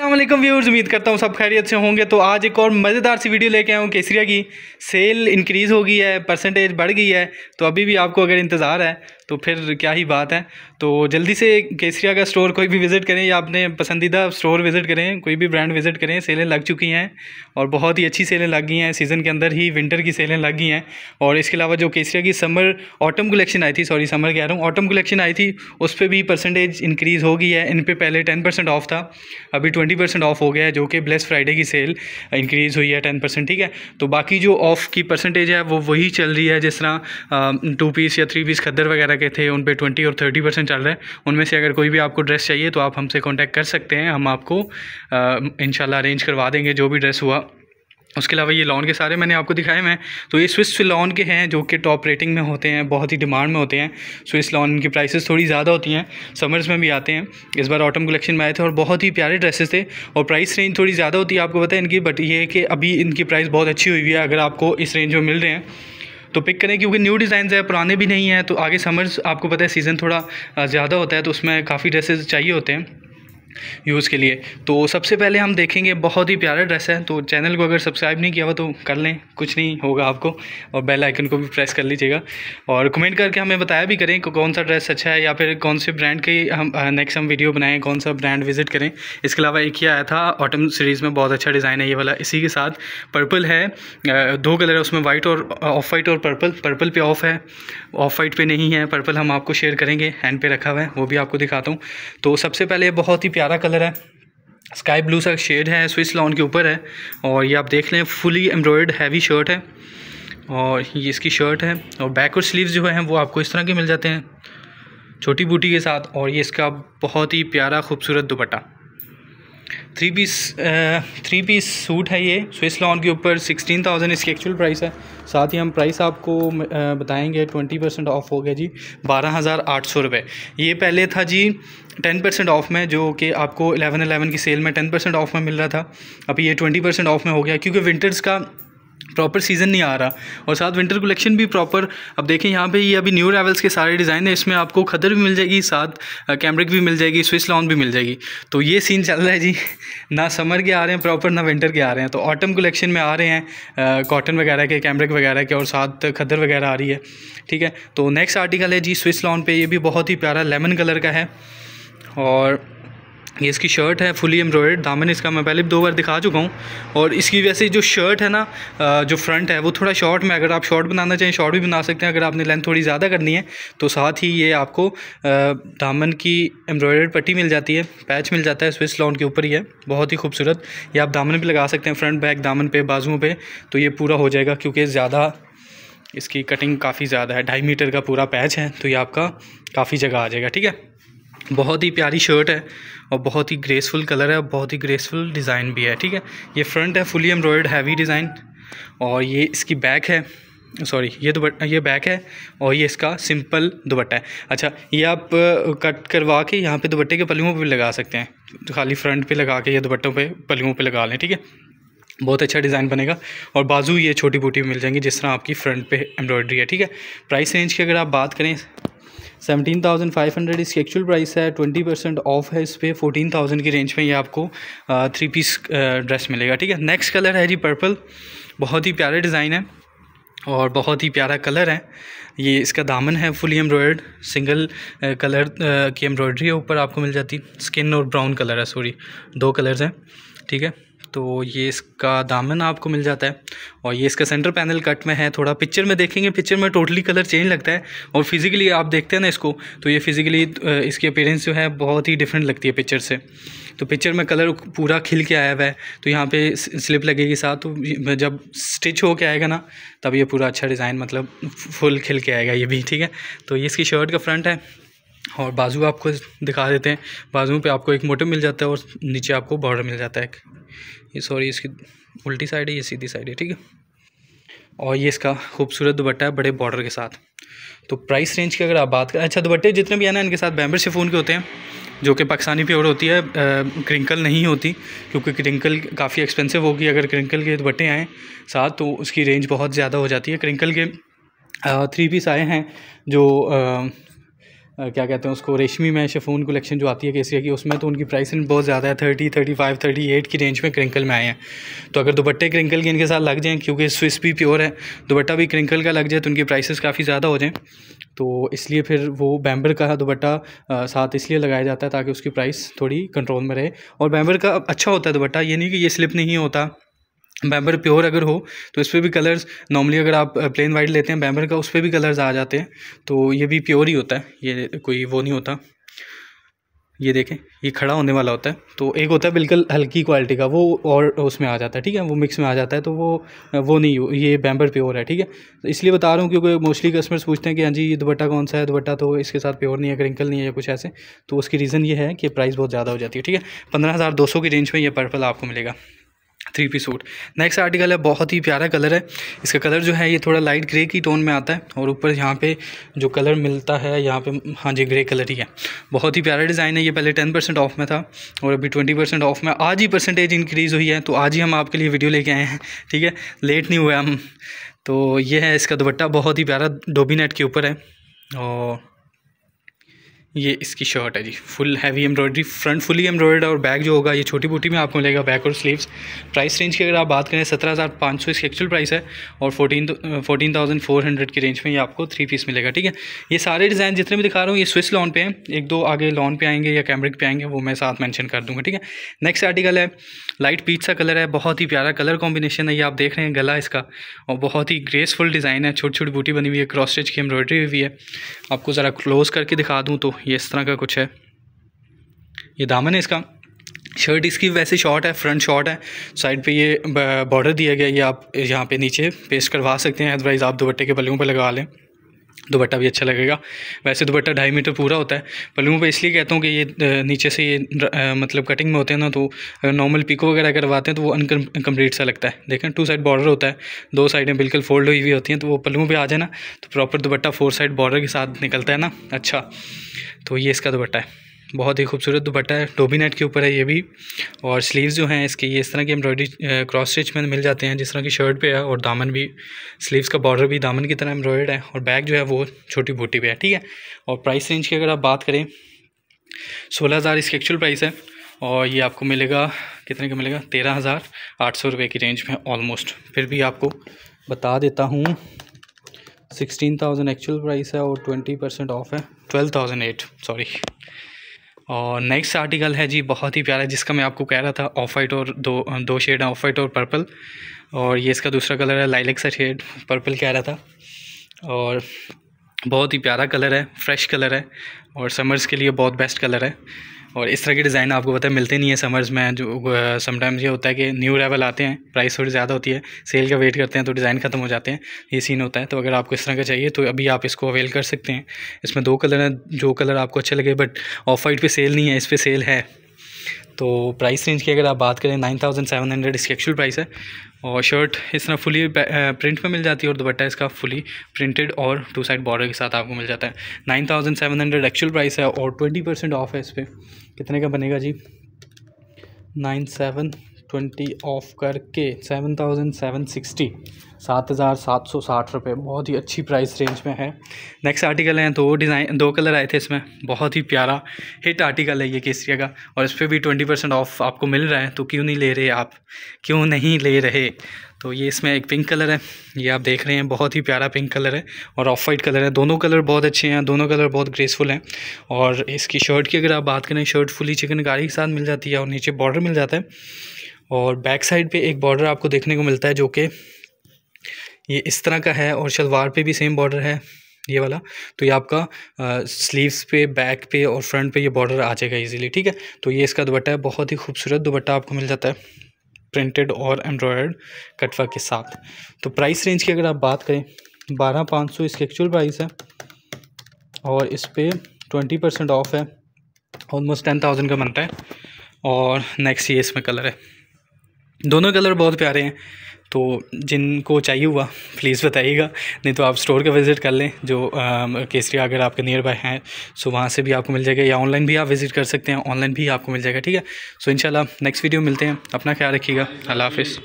अल्लाह व्यवर्स उम्मीद करता हूँ सब खैरियत से होंगे तो आज एक और मज़ेदार सी वीडियो लेके आया हूँ केसरिया की सेल इंक्रीज़ हो गई है परसेंटेज बढ़ गई है तो अभी भी आपको अगर इंतज़ार है तो फिर क्या ही बात है तो जल्दी से केसरिया का स्टोर कोई भी विज़िट करें या अपने पसंदीदा स्टोर विज़िट करें कोई भी ब्रांड विज़िट करें सेलें लग चुकी हैं और बहुत ही अच्छी सेलें लग गई हैं सीज़न के अंदर ही विंटर की सेलें लग गई हैं और इसके अलावा जो केसरिया की समर ऑटम कलेक्शन आई थी सॉरी समर कह रहा हूँ ऑटम कलेक्शन आई थी उस पर भी परसेंटेज इंक्रीज़ हो गई है इन पर पहले टेन परसेंट ऑफ था अभी ट्वेंटी परसेंट ऑफ हो गया है जो कि ब्लेस फ्राइडे की सेल इंक्रीज़ हुई है टेन परसेंट ठीक है तो बाकी जो ऑफ की परसेंटेज है वो वही चल रही है जिस तरह टू पीस या थ्री पीस खद्दर वगैरह કેથે ઉન પે 20 ઓર 30% ચલ રહે ઉનમે સે અગર કોઈ ભી આપકો ડ્રેસ જોઈએ તો આપ હમસે કોન્ટેક્ટ કર સકતે હે હમ આપકો ઇનશાલ્લા અરેન્જ કરવા દેંગે જો ભી ડ્રેસ હોા ઉસકે લાવા યે લોન કે સારે મેને આપકો દિખાયે મે તો યે સ્વિફ્ટ સે લોન કે હે જો કે ટોપ રેટિંગ મે હોતે હે બહોત હી ડિમાન્ડ મે હોતે હે સો ઇસ લોન કે પ્રાઇસિસ થોડી જ્યાદા હોતી હે સમર્સ મે ભી આતે હે ઇસ બાર ઓટમ કલેક્શન મે આયે થે ઓર બહોત હી પ્યારે ડ્રેસેસ થે ઓર પ્રાઇસ રેન્જ થોડી જ્યાદા હોતી હે આપકો pata હે ઇનકી બટ યે કે અભી ઇનકી પ્રાઇસ બહોત achhi હોઈ હૈ અગર આપકો ઇસ રેન્જ મે મિલ રહે હે तो पिक करें क्योंकि न्यू डिज़ाइन है पुराने भी नहीं हैं तो आगे समर्स आपको पता है सीज़न थोड़ा ज़्यादा होता है तो उसमें काफ़ी ड्रेसेज चाहिए होते हैं यूज़ के लिए तो सबसे पहले हम देखेंगे बहुत ही प्यारा ड्रेस है तो चैनल को अगर सब्सक्राइब नहीं किया हुआ तो कर लें कुछ नहीं होगा आपको और बेल आइकन को भी प्रेस कर लीजिएगा और कमेंट करके हमें बताया भी करें कौन सा ड्रेस अच्छा है या फिर कौन से ब्रांड की हम नेक्स्ट हम वीडियो बनाएं कौन सा ब्रांड विजिट करें इसके अलावा एक ही आया था ऑटम सीरीज़ में बहुत अच्छा डिज़ाइन है ये वाला इसी के साथ पर्पल है दो कलर है उसमें वाइट और ऑफ वाइट और पर्पल पर्पल पे ऑफ है ऑफ वाइट पर नहीं है पर्पल हम आपको शेयर करेंगे हैंड पे रखा हुआ है वो भी आपको दिखाता हूँ तो सबसे पहले बहुत ही प्यारा कलर है स्काई ब्लू सा शेड है स्विस लॉन के ऊपर है और ये आप देख लें फुली एम्ब्रॉयड हैवी शर्ट है और ये इसकी शर्ट है और बैक और स्लीव्स जो हैं वो आपको इस तरह के मिल जाते हैं छोटी बूटी के साथ और ये इसका बहुत ही प्यारा खूबसूरत दुपट्टा three piece three piece suit है ये स्विस लॉन के ऊपर सिक्सटीन थाउजेंड इसकी एक्चुअल प्राइस है साथ ही हम प्राइस आपको बताएंगे ट्वेंटी परसेंट ऑफ हो गया जी बारह हज़ार आठ सौ रुपये ये पहले था जी टेन परसेंट ऑफ में जो कि आपको एलेवन एलेवन की सेल में टेन परसेंट ऑफ में मिल रहा था अभी ये ट्वेंटी परसेंट ऑफ में हो गया क्योंकि विंटर्स का प्रॉपर सीज़न नहीं आ रहा और साथ विंटर कलेक्शन भी प्रॉपर अब देखें यहाँ पे ये अभी न्यू रेवल्स के सारे डिज़ाइन है इसमें आपको खदर भी मिल जाएगी साथ कैमरिक भी मिल जाएगी स्विस लॉन भी मिल जाएगी तो ये सीन चल रहा है जी ना समर के आ रहे हैं प्रॉपर ना विंटर के आ रहे हैं तो ऑटम कलेक्शन में आ रहे हैं कॉटन वगैरह के कैमरिक वगैरह के और साथ खदर वगैरह आ रही है ठीक है तो नेक्स्ट आर्टिकल है जी स्विस लॉन पर ये भी बहुत ही प्यारा लेमन कलर का है और ये इसकी शर्ट है फुली एम्ब्रॉयड दामन इसका मैं पहले भी दो बार दिखा चुका हूँ और इसकी वैसे जो शर्ट है ना जो फ्रंट है वो थोड़ा शॉर्ट में अगर आप शॉर्ट बनाना चाहें शॉर्ट भी बना सकते हैं अगर आपने लेंथ थोड़ी ज़्यादा करनी है तो साथ ही ये आपको दामन की एम्ब्रॉयड पट्टी मिल जाती है पैच मिल जाता है स्विस लॉन के ऊपर ही है बहुत ही खूबसूरत ये आप दामन भी लगा सकते हैं फ्रंट बैक दामन पे बाजुओं पर तो ये पूरा हो जाएगा क्योंकि ज़्यादा इसकी कटिंग काफ़ी ज़्यादा है ढाई मीटर का पूरा पैच है तो ये आपका काफ़ी जगह आ जाएगा ठीक है बहुत ही प्यारी शर्ट है और बहुत ही ग्रेसफुल कलर है और बहुत ही ग्रेसफुल डिज़ाइन भी है ठीक है ये फ्रंट है फुली एम्ब्रॉयड हैवी डिज़ाइन और ये इसकी बैक है सॉरी ये दुपट्टा ये बैक है और ये इसका सिंपल दुपट्टा है अच्छा ये आप कट करवा के यहाँ पे दुपट्टे के पलुओं पे भी लगा सकते हैं तो खाली फ्रंट पे लगा के ये दुपट्टों पे पलुओं पे लगा लें ठीक है बहुत अच्छा डिज़ाइन बनेगा और बाजू ये छोटी बूटी मिल जाएंगी जिस तरह आपकी फ्रंट पे एम्ब्रॉयडरी है ठीक है प्राइस रेंज की अगर आप बात करें सेवनटीन थाउजेंड फाइव हंड्रेड इसकी एक्चुअल प्राइस है ट्वेंटी परसेंट ऑफ है इस पर फोर्टीन थाउजेंड की रेंज में ये आपको थ्री पीस ड्रेस मिलेगा ठीक है नेक्स्ट कलर है जी पर्पल बहुत ही प्यारा डिज़ाइन है और बहुत ही प्यारा कलर है ये इसका दामन है फुली एम्ब्रॉयड सिंगल कलर की एम्ब्रॉयडरी है ऊपर आपको मिल जाती स्किन और ब्राउन कलर है सॉरी दो कलर्स हैं ठीक है तो ये इसका दामन आपको मिल जाता है और ये इसका सेंटर पैनल कट में है थोड़ा पिक्चर में देखेंगे पिक्चर में टोटली कलर चेंज लगता है और फिज़िकली आप देखते हैं ना इसको तो ये फिज़िकली इसकी अपेरेंस जो है बहुत ही डिफरेंट लगती है पिक्चर से तो पिक्चर में कलर पूरा खिल के आया हुआ है तो यहाँ पे स्लिप लगेगी साथ तो जब स्टिच हो के आएगा ना तब ये पूरा अच्छा डिज़ाइन मतलब फुल खिल के आएगा ये भी ठीक है तो ये इसकी शर्ट का फ्रंट है और बाजू आपको दिखा देते हैं बाजू पे आपको एक मोटिव मिल जाता है और नीचे आपको बॉर्डर मिल जाता है ये सॉरी इसकी उल्टी साइड है ये सीधी साइड है ठीक है और ये इसका खूबसूरत दुपट्टा है बड़े बॉर्डर के साथ तो प्राइस रेंज की अगर आप बात करें अच्छा दुपट्टे जितने भी हैं ना इनके साथ बैम्बर शिफोन के होते हैं जो कि पाकिस्तानी प्योर होती है क्रिंकल नहीं होती क्योंकि क्रिंकल काफ़ी एक्सपेंसिव होगी अगर क्रिंकल के दुपट्टे आएँ साथ तो उसकी रेंज बहुत ज़्यादा हो जाती है क्रिंकल के थ्री पीस आए हैं जो क्या कहते हैं उसको रेशमी में शेफून कलेक्शन जो आती है केसिया की उसमें तो उनकी प्राइस बहुत ज़्यादा है thirty thirty five thirty eight की रेंज में क्रिंकल में आए हैं तो अगर दुपट्टे क्रिंकल के इनके साथ लग जाएँ क्योंकि स्विस भी प्योर है दुपट्टा भी क्रिंकल का लग जाए तो उनकी प्राइसेस काफ़ी ज़्यादा हो जाएँ तो इसलिए फिर वो बैम्बर का दुपट्टा साथ इसलिए लगाया जाता है ताकि उसकी प्राइस थोड़ी कंट्रोल में रहे और बैम्बर का अच्छा होता है दुपट्टा ये नहीं कि ये स्लिप नहीं होता बैम्बर प्योर अगर हो तो इस पर भी कलर्स नॉर्मली अगर आप प्लेन वाइट लेते हैं बैम्बर का उस पर भी कलर्स आ जाते हैं तो ये भी प्योर ही होता है ये कोई वो नहीं होता ये देखें ये खड़ा होने वाला होता है तो एक होता है बिल्कुल हल्की क्वालिटी का वो और उसमें आ जाता है ठीक है वो मिक्स में आ जाता है तो वो वो नहीं ये बैम्बर प्योर है ठीक है इसलिए बता रहा हूँ क्योंकि मोस्टली कस्टमर्स पूछते हैं कि हाँ जी ये दुपट्टा कौन सा है दुपट्टा तो इसके साथ प्योर नहीं है क्रिंकल नहीं है या कुछ ऐसे तो उसकी रीज़न ये है कि प्राइस बहुत ज़्यादा हो जाती है ठीक है पंद्रह हज़ार दो सौ की रेंज में ये पर्पल आपको मिलेगा three P suit next article है बहुत ही प्यारा कलर है इसका कलर जो है ये थोड़ा लाइट ग्रे की टोन में आता है और ऊपर यहाँ पे जो कलर मिलता है यहाँ पे हाँ जी ग्रे कलर ही है बहुत ही प्यारा डिज़ाइन है ये पहले टेन परसेंट ऑफ में था और अभी ट्वेंटी परसेंट ऑफ में आज ही परसेंटेज इंक्रीज़ हुई है तो आज ही हम आपके लिए वीडियो लेके आए हैं ठीक है लेट नहीं हुए हम तो ये है इसका दुपट्टा बहुत ही प्यारा डोबी नेट के ऊपर है और ये इसकी शर्ट है जी full heavy embroidery front fully embroidered और बैक जो होगा ये छोटी बूटी में आपको मिलेगा बैक और स्लीव्स प्राइस रेंज की अगर आप बात करें सत्रह हज़ार पाँच सौ इसकी एक्चुअल प्राइस है और fourteen fourteen thousand four hundred की रेंज में ये आपको थ्री पीस मिलेगा ठीक है ये सारे डिज़ाइन जितने भी दिखा रहा हूँ ये स्विस लॉन पे हैं एक दो आगे लॉन पे आएंगे या कैमरिक पे आएंगे वो मैं साथ मैंशन कर दूँगा ठीक है नेक्स्ट आर्टिकल है लाइट पीच सा कलर है बहुत ही प्यारा कलर कॉम्बिनेशन है ये आप देख रहे हैं गला इसका और बहुत ही ग्रेसफुल डिज़ाइन है छोटी छोटी बूटी बनी हुई है क्रॉस स्टिच की एम्ब्रॉयडरी हुई है आपको ज़रा क्लोज करके दिखा दूँ तो ये इस तरह का कुछ है ये दामन है इसका शर्ट इसकी वैसे शॉर्ट है फ्रंट शॉर्ट है साइड पे ये बॉर्डर दिया गया ये आप यहाँ पे नीचे पेस्ट करवा सकते हैं अदरवाइज़ आप दुपट्टे के पलियों पर लगा लें दुपट्टा भी अच्छा लगेगा वैसे दुपट्टा ढाई मीटर पूरा होता है पल्लू पर इसलिए कहता हूँ कि ये नीचे से ये आ, मतलब कटिंग में होते हैं ना तो अगर नॉर्मल पिको वगैरह करवाते हैं तो वो अनकम्प्लीट सा लगता है देखें टू साइड बॉर्डर होता है दो साइडें बिल्कुल फोल्ड हुई हुई होती हैं तो वो पल्लू पर आ जाए ना तो प्रॉपर दुपट्टा फोर साइड बॉर्डर के साथ निकलता है ना अच्छा तो ये इसका दुपट्टा है बहुत ही खूबसूरत दुपट्टा है टोबी नेट के ऊपर है ये भी और स्लीव्स जो हैं इसके ये इस तरह की एम्ब्रॉयडरी क्रॉस स्टिच में मिल जाते हैं जिस तरह की शर्ट पे है और दामन भी स्लीव्स का बॉर्डर भी दामन की तरह एम्ब्रॉयड है और बैग जो है वो छोटी बूटी पे है ठीक है और प्राइस रेंज की अगर आप बात करें सोलह हज़ार इसकी एक्चुअल प्राइस है और ये आपको मिलेगा कितने का मिलेगा तेरह हज़ार आठ सौ रुपये की रेंज में ऑलमोस्ट फिर भी आपको बता देता हूँ सिक्सटीन थाउजेंड एक्चुअल प्राइस है और ट्वेंटी परसेंट ऑफ है ट्वेल्व थाउजेंड एट सॉरी और नेक्स्ट आर्टिकल है जी बहुत ही प्यारा जिसका मैं आपको कह रहा था ऑफ वाइट और दो दो शेड है ऑफ वाइट और पर्पल और ये इसका दूसरा कलर है लाइलेक सा शेड पर्पल कह रहा था और बहुत ही प्यारा कलर है फ्रेश कलर है और समर्स के लिए बहुत बेस्ट कलर है और इस तरह के डिज़ाइन आपको पता है मिलते नहीं है समर्स में जो समटाइम्स ये होता है कि न्यू लेवल आते हैं प्राइस थोड़ी ज़्यादा होती है सेल का वेट करते हैं तो डिज़ाइन ख़त्म हो जाते हैं ये सीन होता है तो अगर आपको इस तरह का चाहिए तो अभी आप इसको अवेल कर सकते हैं इसमें दो कलर हैं जो कलर आपको अच्छे लगे बट ऑफ वाइट पर सेल नहीं है इस पर सेल है तो प्राइस रेंज की अगर आप बात करें नाइन थाउजेंड सेवन हंड्रेड इसकी एक्चुअल प्राइस है और शर्ट इस तरह फुली प्रिंट में मिल जाती है और दुपट्टा इसका फुली प्रिंटेड और टू साइड बॉर्डर के साथ आपको मिल जाता है nine thousand seven hundred actual price है और ट्वेंटी परसेंट ऑफ है इस पर कितने का बनेगा जी नाइन सेवन ट्वेंटी ऑफ करके सेवन थाउजेंड सेवन सिक्सटी सात हज़ार सात सौ साठ रुपये बहुत ही अच्छी प्राइस रेंज में है नेक्स्ट आर्टिकल है दो डिज़ाइन दो कलर आए थे इसमें बहुत ही प्यारा हिट आर्टिकल है ये केसरिया का और इस पर भी ट्वेंटी परसेंट ऑफ आपको मिल रहा है तो क्यों नहीं ले रहे आप क्यों नहीं ले रहे तो ये इसमें एक पिंक कलर है ये आप देख रहे हैं बहुत ही प्यारा पिंक कलर है और ऑफ वाइट कलर है दोनों कलर बहुत अच्छे हैं दोनों कलर बहुत ग्रेसफुल हैं और इसकी शर्ट की अगर आप बात करें शर्ट फुली चिकनकारी के साथ मिल जाती है और नीचे बॉर्डर मिल जाता है और बैक साइड पे एक बॉर्डर आपको देखने को मिलता है जो कि ये इस तरह का है और शलवार पे भी सेम बॉर्डर है ये वाला तो ये आपका स्लीव्स पे बैक पे और फ्रंट पे ये बॉर्डर आ जाएगा इजीली ठीक है तो ये इसका दुपट्टा है बहुत ही खूबसूरत दुपट्टा आपको मिल जाता है प्रिंटेड और एम्ब्रॉयड कटवा के साथ तो प्राइस रेंज की अगर आप बात करें बारह पाँच सौ इसकी एक्चुअल प्राइस है और इस पर ट्वेंटी परसेंट ऑफ है ऑलमोस्ट टेन थाउजेंड का बनता है और नेक्स्ट ये इसमें कलर है दोनों कलर बहुत प्यारे हैं तो जिनको चाहिए हुआ प्लीज़ बताइएगा नहीं तो आप स्टोर का विज़िट कर लें जो केसरिया अगर आपके नियर बाय हैं सो वहाँ से भी आपको मिल जाएगा या ऑनलाइन भी आप विज़िट कर सकते हैं ऑनलाइन भी आपको मिल जाएगा ठीक है सो इंशाल्लाह नेक्स्ट वीडियो मिलते हैं अपना ख्याल रखिएगा अल्लाह हाफिज़